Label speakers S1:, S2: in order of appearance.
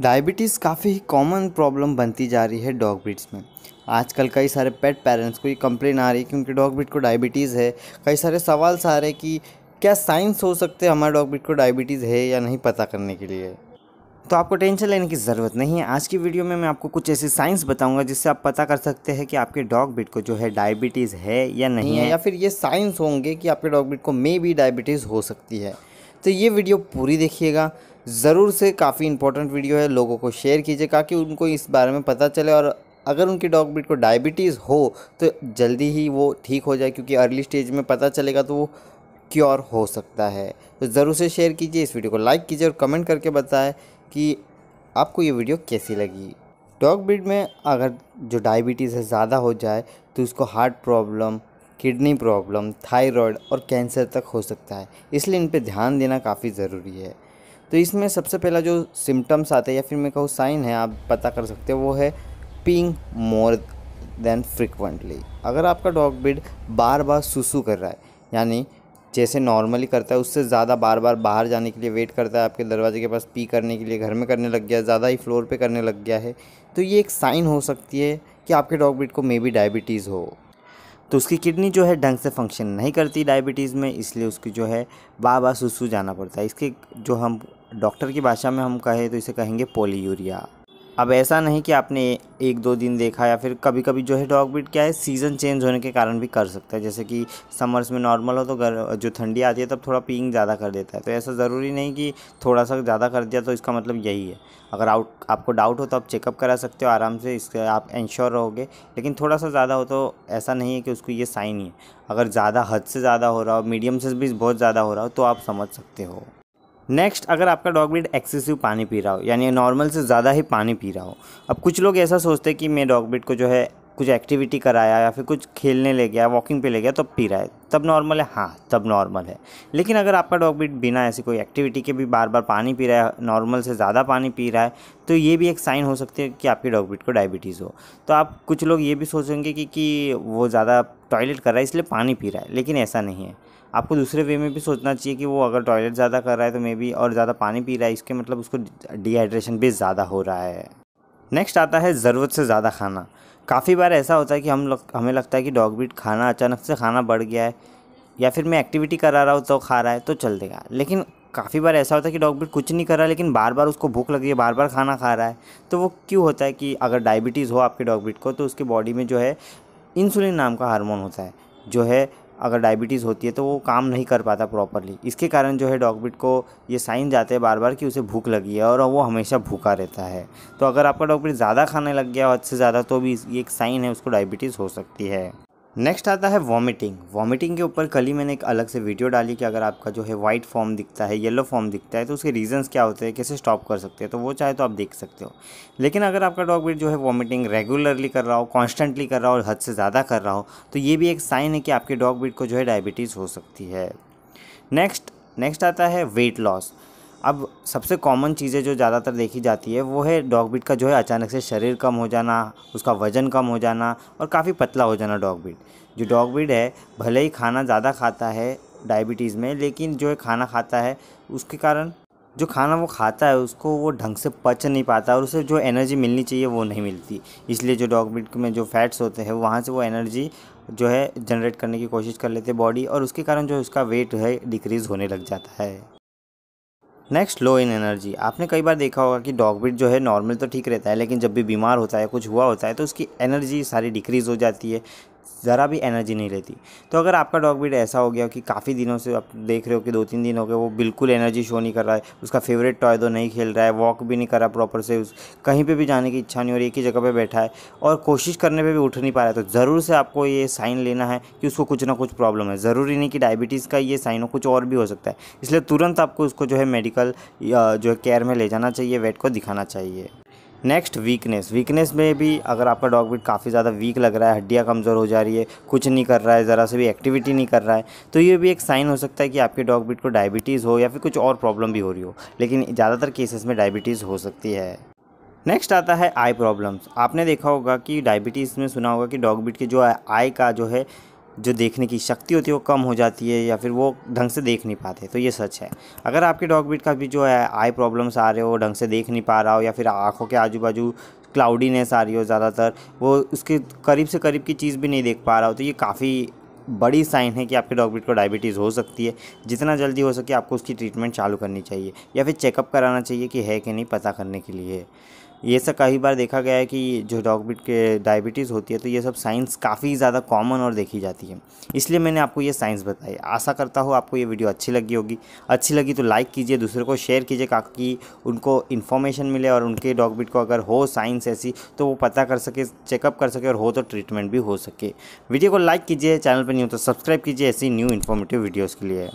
S1: diabetes काफ़ी ही common problem बनती जा रही है डॉग ब्रिड्स में आजकल कई सारे पेट पेरेंट्स को ये कंप्लेन आ रही है कि उनके डॉग ब्रिड को डायबिटीज़ है कई सारे सवाल रहे कि क्या साइंस हो सकते हैं हमारे डॉग ब्रिड को डायबिटीज़ है या नहीं पता करने के लिए तो आपको टेंशन लेने की ज़रूरत नहीं है आज की वीडियो में मैं आपको कुछ ऐसी साइंस बताऊंगा जिससे आप पता कर सकते हैं कि आपके डॉग बिट को जो है डायबिटीज़ है या नहीं है या फिर ये साइंस होंगे कि आपके डॉग बिट को मे भी डायबिटीज़ हो सकती है तो ये वीडियो पूरी देखिएगा ज़रूर से काफ़ी इंपॉर्टेंट वीडियो है लोगों को शेयर कीजिए ताकि उनको इस बारे में पता चले और अगर उनकी डॉग ब्रीड को डायबिटीज़ हो तो जल्दी ही वो ठीक हो जाए क्योंकि अर्ली स्टेज में पता चलेगा तो वो क्योर हो सकता है तो ज़रूर से शेयर कीजिए इस वीडियो को लाइक कीजिए और कमेंट करके बताएं कि आपको ये वीडियो कैसी लगी डॉग ब्रीड में अगर जो डायबिटीज़ है ज़्यादा हो जाए तो उसको heart problem kidney problem thyroid और कैंसर तक हो सकता है इसलिए इन पर ध्यान देना काफ़ी ज़रूरी है तो इसमें सबसे पहला जो सिम्टम्स आते हैं या फिर मैं कहूँ साइन है आप पता कर सकते हो वो है पिंग मोर देन फ्रिक्वेंटली अगर आपका डॉग बिड बार बार सुसु कर रहा है यानी जैसे नॉर्मली करता है उससे ज़्यादा बार बार बाहर जाने के लिए वेट करता है आपके दरवाजे के पास पी करने के लिए घर में करने लग गया ज़्यादा ही फ्लोर पे करने लग गया है तो ये एक साइन हो सकती है कि आपके डॉग ब्रीड को मे बी डायबिटीज़ हो तो उसकी किडनी जो है ढंग से फंक्शन नहीं करती डायबिटीज़ में इसलिए उसकी जो है बार बार सुसू जाना पड़ता है इसके जो हम डॉक्टर की भाषा में हम कहें तो इसे कहेंगे पोलीयूरिया अब ऐसा नहीं कि आपने एक दो दिन देखा या फिर कभी कभी जो है डॉग बीट क्या है सीज़न चेंज होने के कारण भी कर सकता है जैसे कि समर्स में नॉर्मल हो तो गर जो ठंडी आती है तब थोड़ा पीइंग ज़्यादा कर देता है तो ऐसा ज़रूरी नहीं कि थोड़ा सा ज़्यादा कर दिया तो इसका मतलब यही है अगर आउट आपको डाउट हो तो आप चेकअप करा सकते हो आराम से इसके आप इंश्योर रहोगे लेकिन थोड़ा सा ज़्यादा हो तो ऐसा नहीं है कि उसको ये साइन ही है अगर ज़्यादा हद से ज़्यादा हो रहा हो मीडियम से भी बहुत ज़्यादा हो रहा हो तो आप समझ सकते हो नेक्स्ट अगर आपका डॉग ब्रीड एक्सेसिव पानी पी रहा हो यानी नॉर्मल से ज़्यादा ही पानी पी रहा हो अब कुछ लोग ऐसा सोचते हैं कि मैं डॉग ब्रीड को जो है कुछ एक्टिविटी कराया या फिर कुछ खेलने ले गया वॉकिंग पे ले गया तब तो पी रहा है तब नॉर्मल है हाँ तब नॉर्मल है लेकिन अगर आपका डॉग ब्रीड बिना ऐसी कोई एक्टिविटी के भी बार बार पानी पी रहा है नॉर्मल से ज़्यादा पानी पी रहा है तो ये भी एक साइन हो सकती है कि आपकी डॉग ब्रीड को डायबिटीज़ हो तो आप कुछ लोग ये भी सोचेंगे कि, कि वो ज़्यादा टॉयलेट कर रहा है इसलिए पानी पी रहा है लेकिन ऐसा नहीं है आपको दूसरे वे में भी सोचना चाहिए कि वो अगर टॉयलेट ज़्यादा कर रहा है तो मे बी और ज़्यादा पानी पी रहा है इसके मतलब उसको डिहाइड्रेशन भी ज़्यादा हो रहा है नेक्स्ट आता है ज़रूरत से ज़्यादा खाना काफ़ी बार ऐसा होता है कि हम लग, हमें लगता है कि डॉग बीट खाना अचानक से खाना बढ़ गया है या फिर मैं एक्टिविटी करा रहा हूँ तो खा रहा है तो चल देगा लेकिन काफ़ी बार ऐसा होता है कि डॉग बीट कुछ नहीं कर रहा लेकिन बार बार उसको भूख लगी है बार बार खाना खा रहा है तो वो क्यों होता है कि अगर डायबिटीज़ हो आपके डॉग बीट को तो उसके बॉडी में जो है इंसुलिन नाम का हार्मोन होता है जो है अगर डायबिटीज़ होती है तो वो काम नहीं कर पाता प्रॉपरली इसके कारण जो है डॉगबिट को ये साइन जाते हैं बार बार कि उसे भूख लगी है और वो हमेशा भूखा रहता है तो अगर आपका डॉगबिट ज़्यादा खाने लग गया हद से ज़्यादा तो भी ये एक साइन है उसको डायबिटीज़ हो सकती है नेक्स्ट आता है वॉमिटिंग वॉमिटिंग के ऊपर कल ही मैंने एक अलग से वीडियो डाली कि अगर आपका जो है वाइट फॉर्म दिखता है येलो फॉर्म दिखता है तो उसके रीजंस क्या होते हैं कैसे स्टॉप कर सकते हैं तो वो चाहे तो आप देख सकते हो लेकिन अगर आपका डॉग ब्रीड जो है वॉमिटिंग रेगुलरली कर रहा हो कॉन्स्टेंटली कर रहा हो और हद से ज़्यादा कर रहा हो तो ये भी एक साइन है कि आपके डॉग ब्रीड को जो है डायबिटीज़ हो सकती है नेक्स्ट नेक्स्ट आता है वेट लॉस अब सबसे कॉमन चीज़ें जो ज़्यादातर देखी जाती है वो है डॉग बीट का जो है अचानक से शरीर कम हो जाना उसका वज़न कम हो जाना और काफ़ी पतला हो जाना डॉग बीट जो डॉग बीट है भले ही खाना ज़्यादा खाता है डायबिटीज़ में लेकिन जो है खाना खाता है उसके कारण जो खाना वो खाता है उसको वो ढंग से पच नहीं पाता और उसे जो एनर्जी मिलनी चाहिए वो नहीं मिलती इसलिए जो डॉग बीट में जो फैट्स होते हैं वहाँ से वो एनर्जी जो है जनरेट करने की कोशिश कर लेते बॉडी और उसके कारण जो उसका वेट है डिक्रीज़ होने लग जाता है नेक्स्ट लो इन एनर्जी आपने कई बार देखा होगा कि डॉग बिट जो है नॉर्मल तो ठीक रहता है लेकिन जब भी बीमार होता है कुछ हुआ होता है तो उसकी एनर्जी सारी डिक्रीज़ हो जाती है ज़रा भी एनर्जी नहीं लेती तो अगर आपका डॉग ब्रीड ऐसा हो गया कि काफ़ी दिनों से आप देख रहे हो कि दो तीन दिन हो गए वो बिल्कुल एनर्जी शो नहीं कर रहा है उसका फेवरेट टॉय तो नहीं खेल रहा है वॉक भी नहीं कर रहा प्रॉपर से उस कहीं पर भी जाने की इच्छा नहीं हो रही एक ही जगह पर बैठा है और कोशिश करने पर भी उठ नहीं पा रहा है तो ज़रूर से आपको ये साइन लेना है कि उसको कुछ ना कुछ प्रॉब्लम है ज़रूरी नहीं कि डायबिटीज़ का ये साइन हो कुछ और भी हो सकता है इसलिए तुरंत आपको उसको जो है मेडिकल जो है केयर में ले जाना चाहिए वेट को दिखाना चाहिए नेक्स्ट वीकनेस वीकनेस में भी अगर आपका डॉग बीट काफ़ी ज़्यादा वीक लग रहा है हड्डियाँ कमज़ोर हो जा रही है कुछ नहीं कर रहा है ज़रा से भी एक्टिविटी नहीं कर रहा है तो ये भी एक साइन हो सकता है कि आपके डॉग बीट को डायबिटीज़ हो या फिर कुछ और प्रॉब्लम भी हो रही हो लेकिन ज़्यादातर केसेस में डायबिटीज़ हो सकती है नेक्स्ट आता है आई प्रॉब्लम्स आपने देखा होगा कि डायबिटीज़ में सुना होगा कि डॉग बीट के जो आई का जो है जो देखने की शक्ति होती है वो कम हो जाती है या फिर वो ढंग से देख नहीं पाते तो ये सच है अगर आपके डॉग बीट का भी जो है आई प्रॉब्लम्स आ रहे हो ढंग से देख नहीं पा रहा हो या फिर आँखों के आजू बाजू क्लाउडीनेस आ रही हो ज़्यादातर वो उसके करीब से करीब की चीज़ भी नहीं देख पा रहा हो तो ये काफ़ी बड़ी साइन है कि आपके डॉग बीट को डायबिटीज़ हो सकती है जितना जल्दी हो सके आपको उसकी ट्रीटमेंट चालू करनी चाहिए या फिर चेकअप कराना चाहिए कि है कि नहीं पता करने के लिए ये सब कई बार देखा गया है कि जो डॉग के डायबिटीज़ होती है तो ये सब साइंस काफ़ी ज़्यादा कॉमन और देखी जाती है इसलिए मैंने आपको ये साइंस बताई आशा करता हूँ आपको ये वीडियो अच्छी लगी होगी अच्छी लगी तो लाइक कीजिए दूसरे को शेयर कीजिए ताकि उनको इन्फॉर्मेशन मिले और उनके डॉग को अगर हो साइंस ऐसी तो वो पता कर सके चेकअप कर सके और हो तो ट्रीटमेंट भी हो सके वीडियो को लाइक कीजिए चैनल पर नहीं हो तो सब्सक्राइब कीजिए ऐसी न्यू इन्फॉर्मेटिव वीडियोज़ के लिए